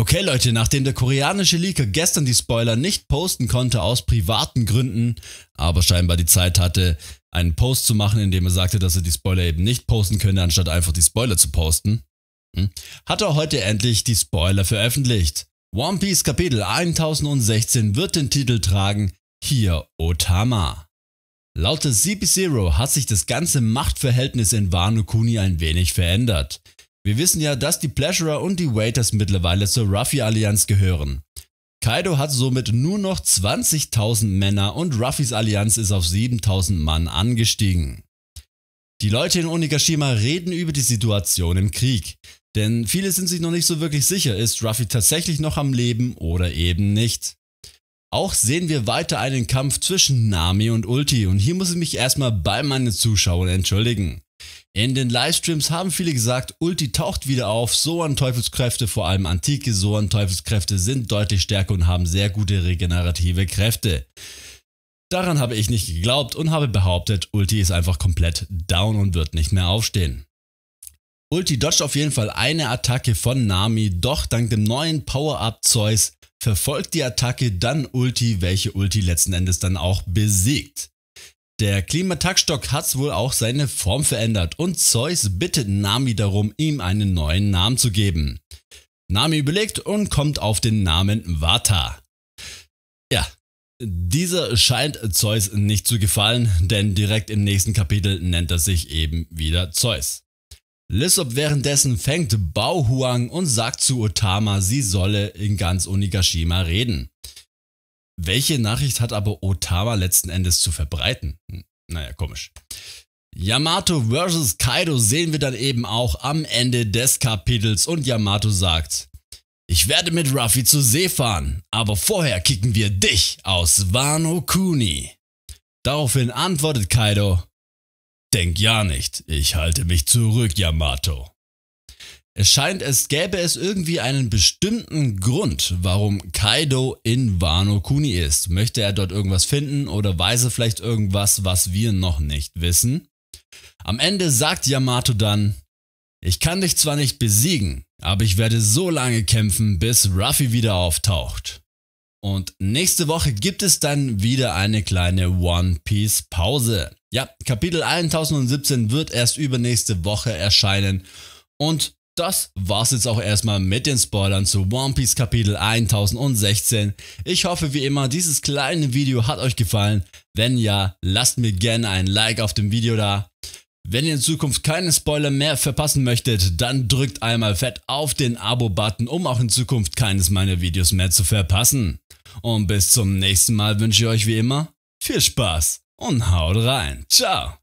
Okay Leute, nachdem der koreanische Leaker gestern die Spoiler nicht posten konnte aus privaten Gründen, aber scheinbar die Zeit hatte, einen Post zu machen, in dem er sagte, dass er die Spoiler eben nicht posten könne, anstatt einfach die Spoiler zu posten, hm, hat er heute endlich die Spoiler veröffentlicht. One Piece Kapitel 1016 wird den Titel tragen Hier Otama. Laut des CP 0 hat sich das ganze Machtverhältnis in Wano Kuni ein wenig verändert. Wir wissen ja, dass die Pleasurer und die Waiters mittlerweile zur Ruffy-Allianz gehören. Kaido hat somit nur noch 20.000 Männer und Ruffys Allianz ist auf 7.000 Mann angestiegen. Die Leute in Onigashima reden über die Situation im Krieg, denn viele sind sich noch nicht so wirklich sicher, ist Ruffy tatsächlich noch am Leben oder eben nicht. Auch sehen wir weiter einen Kampf zwischen Nami und Ulti und hier muss ich mich erstmal bei meinen Zuschauern entschuldigen. In den Livestreams haben viele gesagt, Ulti taucht wieder auf, Soan Teufelskräfte, vor allem antike Soan Teufelskräfte sind deutlich stärker und haben sehr gute regenerative Kräfte. Daran habe ich nicht geglaubt und habe behauptet, Ulti ist einfach komplett down und wird nicht mehr aufstehen. Ulti dodgt auf jeden Fall eine Attacke von Nami, doch dank dem neuen Power-Up Zeus verfolgt die Attacke dann Ulti, welche Ulti letzten Endes dann auch besiegt. Der Klimatagstock hat wohl auch seine Form verändert und Zeus bittet Nami darum, ihm einen neuen Namen zu geben. Nami überlegt und kommt auf den Namen Vata. Ja, dieser scheint Zeus nicht zu gefallen, denn direkt im nächsten Kapitel nennt er sich eben wieder Zeus. Lissop währenddessen fängt Bao Huang und sagt zu Otama, sie solle in ganz Onigashima reden. Welche Nachricht hat aber Otama letzten Endes zu verbreiten? Hm, naja, komisch. Yamato vs. Kaido sehen wir dann eben auch am Ende des Kapitels und Yamato sagt, ich werde mit Ruffy zur See fahren, aber vorher kicken wir dich aus Wano Kuni. Daraufhin antwortet Kaido, denk ja nicht, ich halte mich zurück, Yamato. Es scheint, es gäbe es irgendwie einen bestimmten Grund, warum Kaido in Wano Kuni ist. Möchte er dort irgendwas finden oder weiß er vielleicht irgendwas, was wir noch nicht wissen? Am Ende sagt Yamato dann, ich kann dich zwar nicht besiegen, aber ich werde so lange kämpfen, bis Ruffy wieder auftaucht. Und nächste Woche gibt es dann wieder eine kleine One Piece Pause. Ja, Kapitel 1017 wird erst übernächste Woche erscheinen und das war's jetzt auch erstmal mit den Spoilern zu One Piece Kapitel 1016. Ich hoffe wie immer, dieses kleine Video hat euch gefallen. Wenn ja, lasst mir gerne ein Like auf dem Video da. Wenn ihr in Zukunft keine Spoiler mehr verpassen möchtet, dann drückt einmal fett auf den Abo-Button, um auch in Zukunft keines meiner Videos mehr zu verpassen. Und bis zum nächsten Mal wünsche ich euch wie immer viel Spaß und haut rein. Ciao!